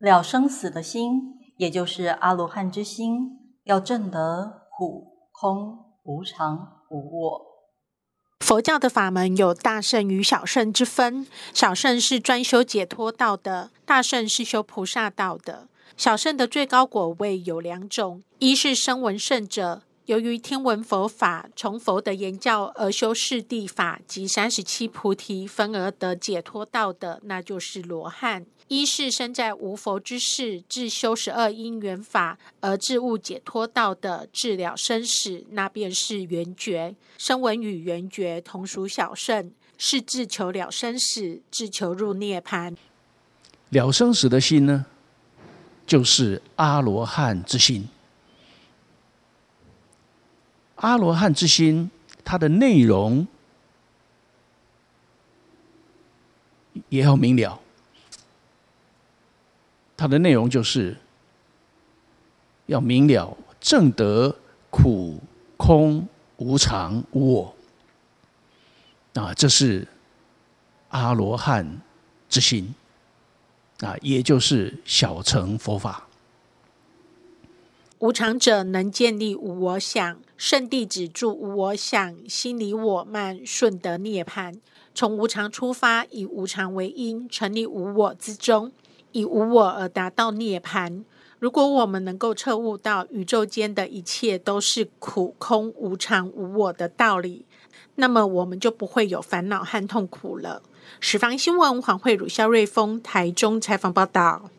了生死的心，也就是阿罗汉之心，要证得苦、空、无常、无我。佛教的法门有大圣与小圣之分，小圣是专修解脱道的，大圣是修菩萨道的。小圣的最高果位有两种，一是声闻圣者。由于天文佛法，从佛的言教而修四地法及三十七菩提分而得解脱道的，那就是罗汉。一是身在无佛之世，自修十二因缘法而自悟解脱道的，治了生死，那便是圆觉。声闻与圆觉同属小圣，是自求了生死，自求入涅盘。了生死的心呢，就是阿罗汉之心。阿罗汉之心，它的内容也要明了。它的内容就是要明了正得苦、空、无常、无我。啊，这是阿罗汉之心。啊，也就是小乘佛法。无常者能建立无我想，圣地止住无我想，心离我慢，顺得涅槃。从无常出发，以无常为因，成立无我之中，以无我而达到涅槃。如果我们能够彻悟到宇宙间的一切都是苦、空、无常、无我的道理，那么我们就不会有烦恼和痛苦了。十方新闻黄慧如、萧瑞峰，台中采访报道。